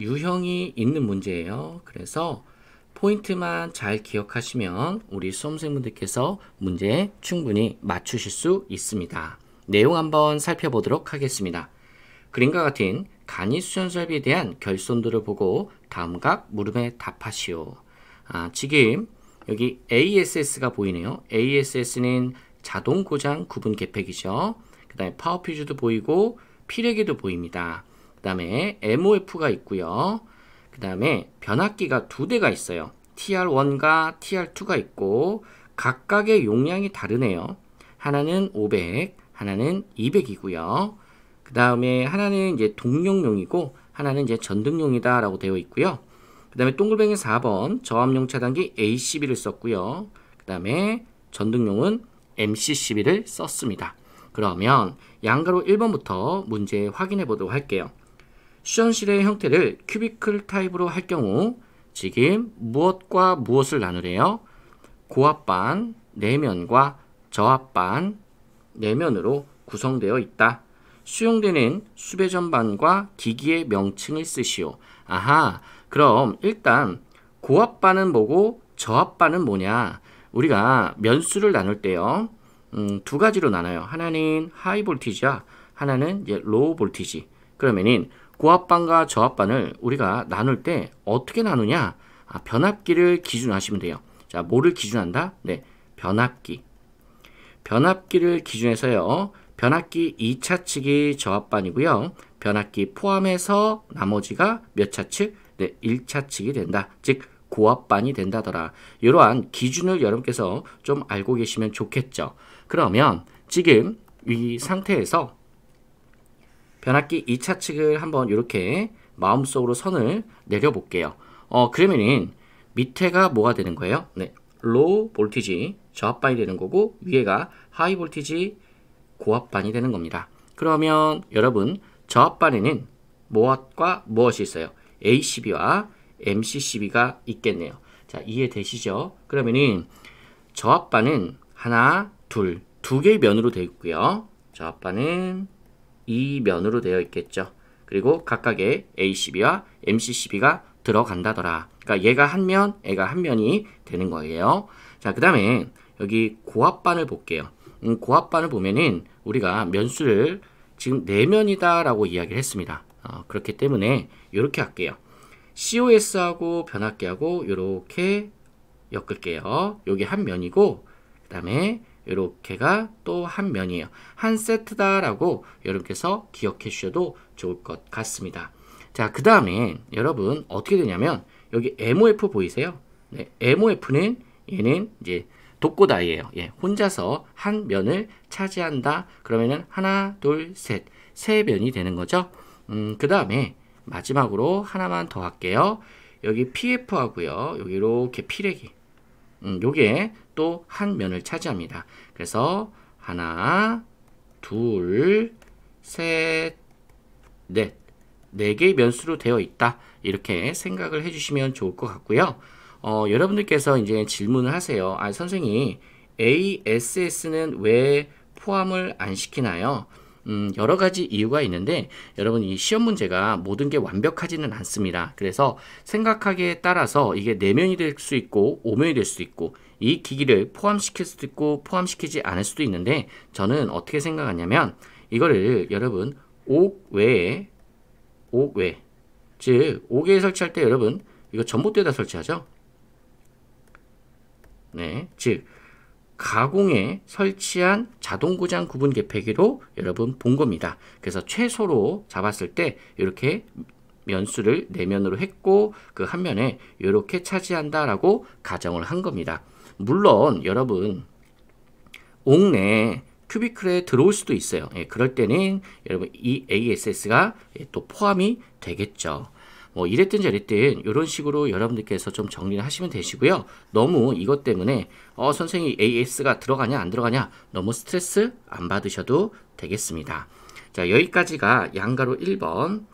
유형이 있는 문제예요. 그래서 포인트만 잘 기억하시면 우리 수험생분들께서 문제 충분히 맞추실 수 있습니다. 내용 한번 살펴보도록 하겠습니다. 그림과 같은 간이 수전설비에 대한 결손도를 보고 다음 각 물음에 답하시오. 아, 지금 여기 ASS가 보이네요. ASS는 자동 고장 구분 개획이죠그 다음에 파워 퓨즈도 보이고 피레기도 보입니다. 그 다음에 MOF가 있고요. 그 다음에 변압기가 두 대가 있어요. TR1과 TR2가 있고 각각의 용량이 다르네요. 하나는 500, 하나는 200이고요. 그 다음에 하나는 이제 동력용이고 하나는 이제 전등용이다 라고 되어 있고요. 그 다음에 동글뱅이 4번 저압용 차단기 a 1 b 를 썼고요. 그 다음에 전등용은 m c 1 b 를 썼습니다. 그러면 양가로 1번부터 문제 확인해 보도록 할게요. 수전실의 형태를 큐비클 타입으로 할 경우 지금 무엇과 무엇을 나누래요? 고압반, 내면과 저압반, 내면으로 구성되어 있다. 수용되는 수배전반과 기기의 명칭을 쓰시오. 아하, 그럼 일단 고압반은 뭐고 저압반은 뭐냐? 우리가 면수를 나눌 때요. 음, 두 가지로 나눠요. 하나는 하이 볼티지야. 하나는 이제 로우 볼티지. 그러면은 고압반과 저압반을 우리가 나눌 때 어떻게 나누냐? 아, 변압기를 기준하시면 돼요. 자, 뭐를 기준한다? 네, 변압기. 변압기를 기준해서요. 변압기 2차 측이 저압반이고요. 변압기 포함해서 나머지가 몇 차 측? 네, 1차 측이 된다. 즉 고압반이 된다더라. 이러한 기준을 여러분께서 좀 알고 계시면 좋겠죠. 그러면 지금 이 상태에서 변압기 2차 측을 한번 이렇게 마음속으로 선을 내려볼게요. 어, 그러면은 밑에가 뭐가 되는 거예요? 네, 로우 볼티지 저압반이 되는 거고 위에가 하이 볼티지 고압반이 되는 겁니다. 그러면 여러분 저압반에는 무엇과 무엇이 있어요? ACB와 MCCB가 있겠네요. 자, 이해되시죠? 그러면은 저압반은 하나, 둘, 두 개의 면으로 되어 있고요. 저압반은 2면으로 되어 있겠죠. 그리고 각각의 ACB와 MCCB가 들어간다더라. 그러니까 얘가 한 면, 얘가 한 면이 되는 거예요. 자, 그 다음에 여기 고압반을 볼게요. 음, 고압반을 보면은 우리가 면수를 지금 4면이다라고 이야기를 했습니다. 어, 그렇기 때문에 이렇게 할게요. COS하고 변압기하고 이렇게 엮을게요. 여기 한 면이고 그 다음에 이렇게가 또 한 면이에요. 한 세트다라고 여러분께서 기억해 주셔도 좋을 것 같습니다. 자, 그 다음에 여러분 어떻게 되냐면 여기 MOF 보이세요? 네, MOF는 얘는 이제 독고다이예요. 예, 혼자서 한 면을 차지한다. 그러면은 하나, 둘, 셋, 세 면이 되는 거죠. 음, 그 다음에 마지막으로 하나만 더 할게요. 여기 PF 하고요. 여기 이렇게 피레기. 음, 요게 또 한 면을 차지합니다. 그래서 하나, 둘, 셋, 넷, 네 개의 면수로 되어 있다. 이렇게 생각을 해주시면 좋을 것 같고요. 어, 여러분들께서 이제 질문을 하세요. 아, 선생님, ASS는 왜 포함을 안 시키나요? 음, 여러 가지 이유가 있는데 여러분 이 시험 문제가 모든 게 완벽하지는 않습니다. 그래서 생각하기에 따라서 이게 내면이 네 될수 있고 오면이 될 수도 있고 이 기기를 포함시킬 수도 있고 포함시키지 않을 수도 있는데 저는 어떻게 생각하냐면 이거를 여러분 옥 외에 옥 외. 즉 옥에 설치할 때 여러분 이거 전봇대에다 설치하죠. 네. 즉 가공에 설치한 자동고장 구분 개폐기로 여러분 본 겁니다. 그래서 최소로 잡았을 때 이렇게 면수를 내면으로 했고 그 한 면에 이렇게 차지한다라고 가정을 한 겁니다. 물론 여러분 옥내 큐비클에 들어올 수도 있어요. 예, 그럴 때는 여러분 이 ASS가 또 포함이 되겠죠. 뭐 이랬든 저랬든 이런 식으로 여러분들께서 좀 정리를 하시면 되시고요. 너무 이것 때문에 어 선생님 AS가 들어가냐 안 들어가냐 너무 스트레스 안 받으셔도 되겠습니다. 자 여기까지가 양가로 1번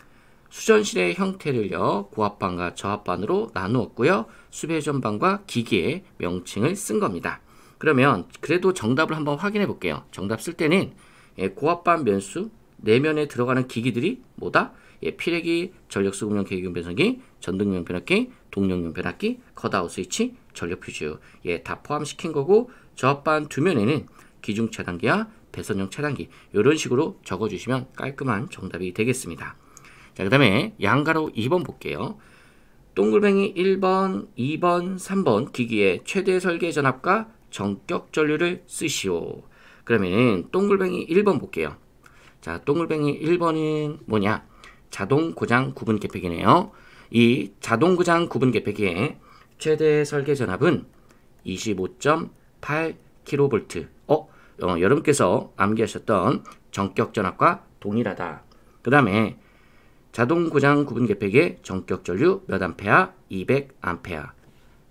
수전실의 형태를요 고압반과저압반으로 나누었고요 수배전반과 기기의 명칭을 쓴 겁니다. 그러면 그래도 정답을 한번 확인해 볼게요. 정답 쓸 때는 예, 고압반변수 내면에 들어가는 기기들이 뭐다? 예, 피레기, 전력수급용 계기용 변성기, 전동용 변압기, 동력용 변압기, 컷아웃 스위치, 전력 퓨즈 예, 다 포함시킨 거고 저반 두면에는 기중 차단기와 배선용 차단기 이런 식으로 적어주시면 깔끔한 정답이 되겠습니다. 자, 그 다음에 양가로 2번 볼게요. 동글뱅이 1번, 2번, 3번 기기의 최대 설계 전압과 전격 전류를 쓰시오. 그러면은 동글뱅이 1번 볼게요. 자, 동글뱅이 1번은 뭐냐? 자동 고장 구분 계획이네요이 자동 고장 구분 계획의 최대 설계 전압은 25.8kV. 어, 어, 여러분께서 암기하셨던 전격 전압과 동일하다. 그 다음에 자동 고장 구분 계획의 전격 전류 몇 암페아? 200암페아.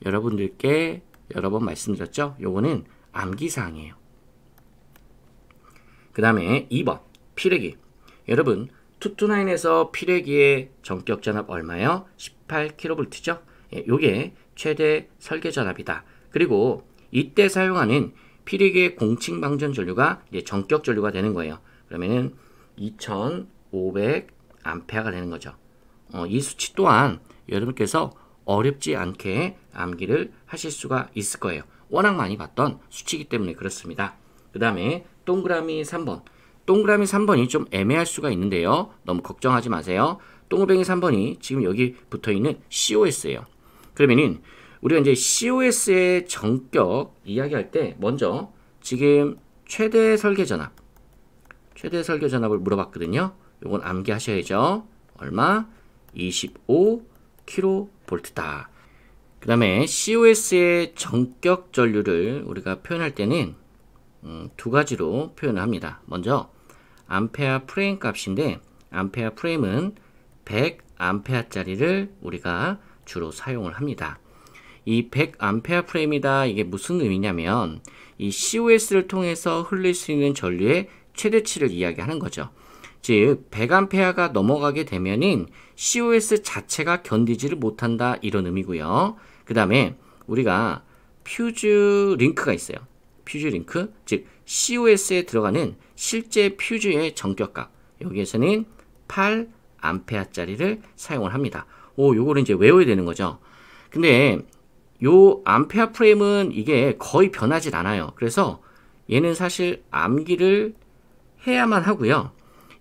여러분들께 여러 번 말씀드렸죠? 요거는 암기사항이에요. 그 다음에 2번 피레기. 여러분 투투나인에서 피뢰기의 전격 전압 얼마요? 18kV죠? 예, 요게 최대 설계 전압이다. 그리고 이때 사용하는 피기계 공칭 방전 전류가 이제 전격 전류가 되는 거예요. 그러면은 2,500 a 페가 되는 거죠. 어, 이 수치 또한 여러분께서 어렵지 않게 암기를 하실 수가 있을 거예요. 워낙 많이 봤던 수치이기 때문에 그렇습니다. 그 다음에 동그라미 3번 동그라미 3번이 좀 애매할 수가 있는데요. 너무 걱정하지 마세요. 동그뱅이 3번이 지금 여기 붙어 있는 COS예요. 그러면은 우리가 이제 COS의 정격 이야기할 때 먼저 지금 최대 설계 전압 최대 설계 전압을 물어봤거든요. 요건 암기하셔야죠. 얼마? 25kV다. 그 다음에 COS의 정격 전류를 우리가 표현할 때는 음, 두 가지로 표현 합니다. 먼저 암페어 프레임 값인데 암페어 프레임은 100 암페어짜리를 우리가 주로 사용을 합니다. 이 100 암페어 프레임이다 이게 무슨 의미냐면 이 COS를 통해서 흘릴 수 있는 전류의 최대치를 이야기하는 거죠. 즉 100A가 넘어가게 되면은 COS 자체가 견디지를 못한다 이런 의미고요. 그 다음에 우리가 퓨즈 링크가 있어요. 퓨즈 링크 즉 COS에 들어가는 실제 퓨즈의 전격각 여기에서는 8 암페아짜리를 사용을 합니다. 오, 요거를 이제 외워야 되는 거죠. 근데 요 암페아 프레임은 이게 거의 변하지 않아요. 그래서 얘는 사실 암기를 해야만 하고요.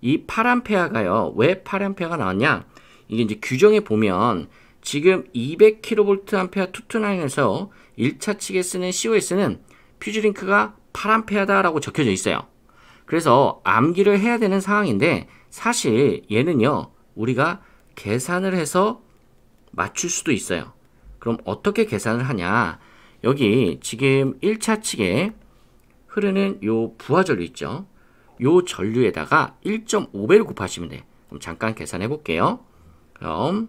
이 8암페아가요. 왜 8암페아가 나왔냐? 이게 이제 규정에 보면 지금 200kV 암페아 투트나인에서 1차 측에 쓰는 COS는 퓨즈링크가 8암페아다라고 적혀져 있어요. 그래서 암기를 해야 되는 상황인데 사실 얘는요 우리가 계산을 해서 맞출 수도 있어요. 그럼 어떻게 계산을 하냐? 여기 지금 1차 측에 흐르는 요 부하전류 있죠? 요 전류에다가 1.5배를 곱하시면 돼. 그럼 잠깐 계산해 볼게요. 그럼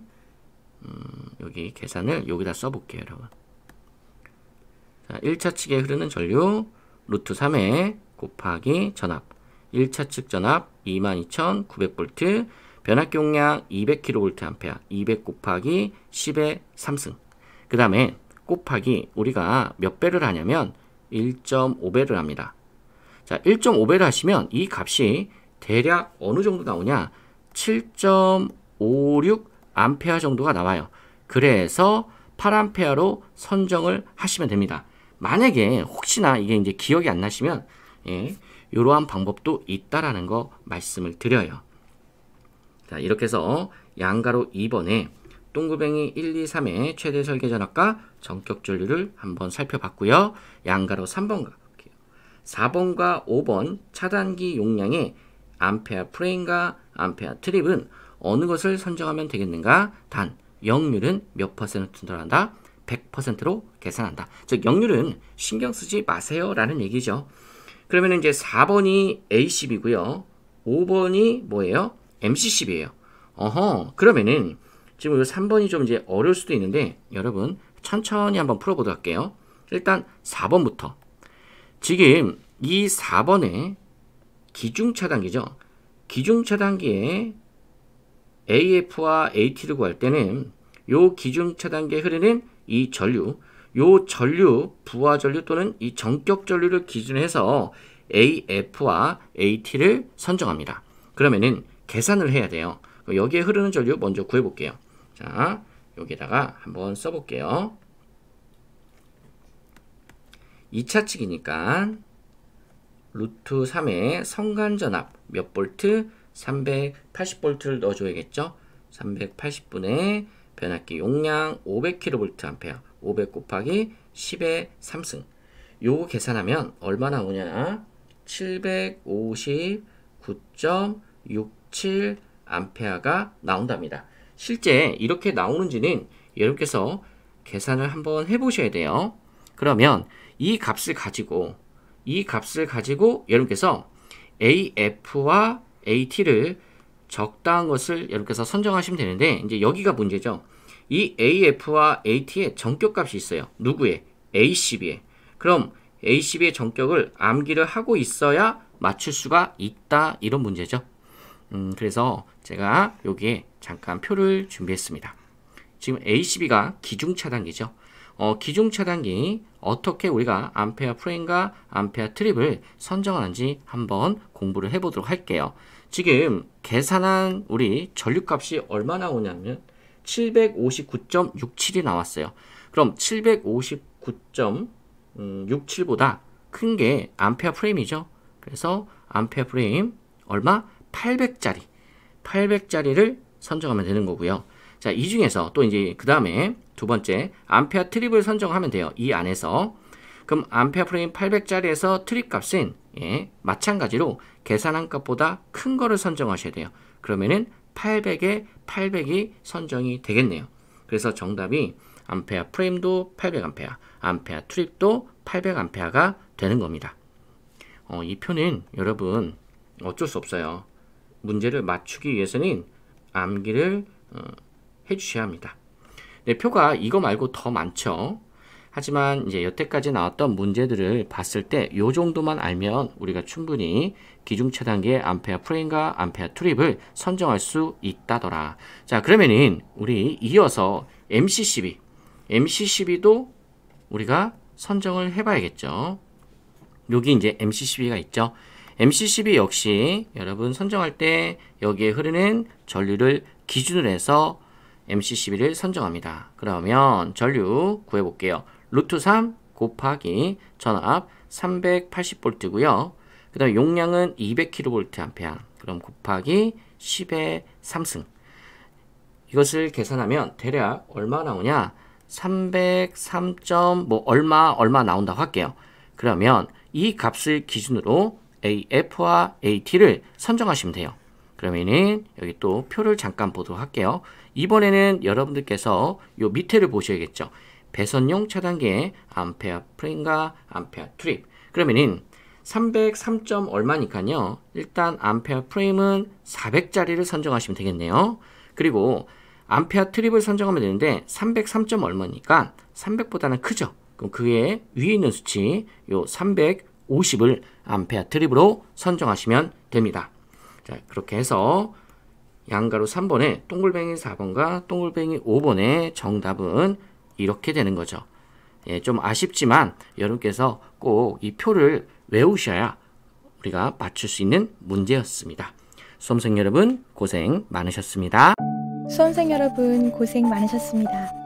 음, 여기 계산을 여기다 써볼게요, 여러분. 자, 1차 측에 흐르는 전류 루트 3에 곱하기 전압 1차 측 전압 22,900V 변압기 용량 200kVA 200 곱하기 10의 3승 그 다음에 곱하기 우리가 몇 배를 하냐면 1.5배를 합니다. 자 1.5배를 하시면 이 값이 대략 어느 정도 나오냐 7.56 암페어 정도가 나와요. 그래서 8암페어로 선정을 하시면 됩니다. 만약에 혹시나 이게 이제 기억이 안 나시면 예, 이러한 방법도 있다라는 거 말씀을 드려요. 자, 이렇게 해서 양가로 2번에 동구뱅이 1, 2, 3의 최대 설계 전압과 전격 전류를 한번 살펴봤고요. 양가로 3번 갈게요. 4번과 5번 차단기 용량의 암페어 프레임과 암페어 트립은 어느 것을 선정하면 되겠는가? 단, 역률은 몇 퍼센트로 한다? 100%로 계산한다. 즉, 역률은 신경 쓰지 마세요. 라는 얘기죠. 그러면 이제 4번이 A10이고요. 5번이 뭐예요? MC10이에요. 어허. 그러면은 지금 이 3번이 좀 이제 어려울 수도 있는데 여러분 천천히 한번 풀어보도록 할게요. 일단 4번부터. 지금 이 4번에 기중차단기죠. 기중차단기에 AF와 AT를 구할 때는 요 기중차단기에 흐르는 이 전류 요 전류, 부하 전류 또는 이 정격 전류를 기준해서 AF와 AT를 선정합니다. 그러면은 계산을 해야 돼요. 여기에 흐르는 전류 먼저 구해볼게요. 자, 여기다가 한번 써볼게요. 2차측이니까 루트 3의 성간전압 몇 볼트? 380볼트를 넣어줘야겠죠? 380분의 변압기 용량 500kVA 500 곱하기 10의 3승. 요거 계산하면 얼마 나오냐? 759.67 암페아가 나온답니다. 실제 이렇게 나오는지는 여러분께서 계산을 한번 해보셔야 돼요. 그러면 이 값을 가지고 이 값을 가지고 여러분께서 AF와 AT를 적당한 것을 여러분께서 선정하시면 되는데 이제 여기가 문제죠. 이 AF와 AT의 정격값이 있어요. 누구의? a c b 에 그럼 ACB의 정격을 암기를 하고 있어야 맞출 수가 있다. 이런 문제죠. 음, 그래서 제가 여기에 잠깐 표를 준비했습니다. 지금 ACB가 기중 차단기죠. 어, 기중 차단기 어떻게 우리가 암페어 프레임과 암페어 트립을 선정하는지 한번 공부를 해보도록 할게요. 지금 계산한 우리 전류값이 얼마 나오냐면 759.67이 나왔어요. 그럼 759.67보다 큰 게 암페어 프레임이죠. 그래서 암페어 프레임 얼마? 800짜리. 800짜리를 선정하면 되는 거고요. 자, 이 중에서 또 이제 그 다음에 두 번째 암페어 트립을 선정하면 돼요. 이 안에서 그럼 암페어 프레임 800짜리에서 트립 값은 예, 마찬가지로 계산한 값보다 큰 거를 선정하셔야 돼요. 그러면은 800에 800이 선정이 되겠네요. 그래서 정답이 암페아 프레임도 800암페아, 암페아 트립도 800암페아가 되는 겁니다. 어, 이 표는 여러분 어쩔 수 없어요. 문제를 맞추기 위해서는 암기를 어, 해주셔야 합니다. 네, 표가 이거 말고 더 많죠. 하지만 이제 여태까지 나왔던 문제들을 봤을 때 요 정도만 알면 우리가 충분히 기중차 단계 암페어 프레임과 암페어 트립을 선정할 수 있다더라. 자 그러면은 우리 이어서 MC12, MC12도 우리가 선정을 해봐야겠죠. 여기 이제 MC12가 있죠. MC12 역시 여러분 선정할 때 여기에 흐르는 전류를 기준으로 해서 MC12를 선정합니다. 그러면 전류 구해볼게요. 루트 3 곱하기 전압 380V고요. 그 다음 용량은 200kVA 그럼 곱하기 10의 3승 이것을 계산하면 대략 얼마 나오냐 303. 뭐 얼마 얼마 나온다고 할게요. 그러면 이 값을 기준으로 AF와 AT를 선정하시면 돼요. 그러면은 여기 또 표를 잠깐 보도록 할게요. 이번에는 여러분들께서 요 밑에를 보셔야겠죠. 배선용 차단기에 암페어 프레임과 암페어 트립 그러면은 303점 얼마니까요 일단 암페어 프레임은 400짜리를 선정하시면 되겠네요 그리고 암페어 트립을 선정하면 되는데 303점 얼마니까 300보다는 크죠 그럼 그에 위에 있는 수치 요 350을 암페어 트립으로 선정하시면 됩니다 자 그렇게 해서 양가로 3번에 동글뱅이 4번과 동글뱅이 5번의 정답은 이렇게 되는 거죠. 예, 좀 아쉽지만 여러분께서 꼭 이 표를 외우셔야 우리가 맞출 수 있는 문제였습니다. 수험생 여러분 고생 많으셨습니다. 수험생 여러분 고생 많으셨습니다.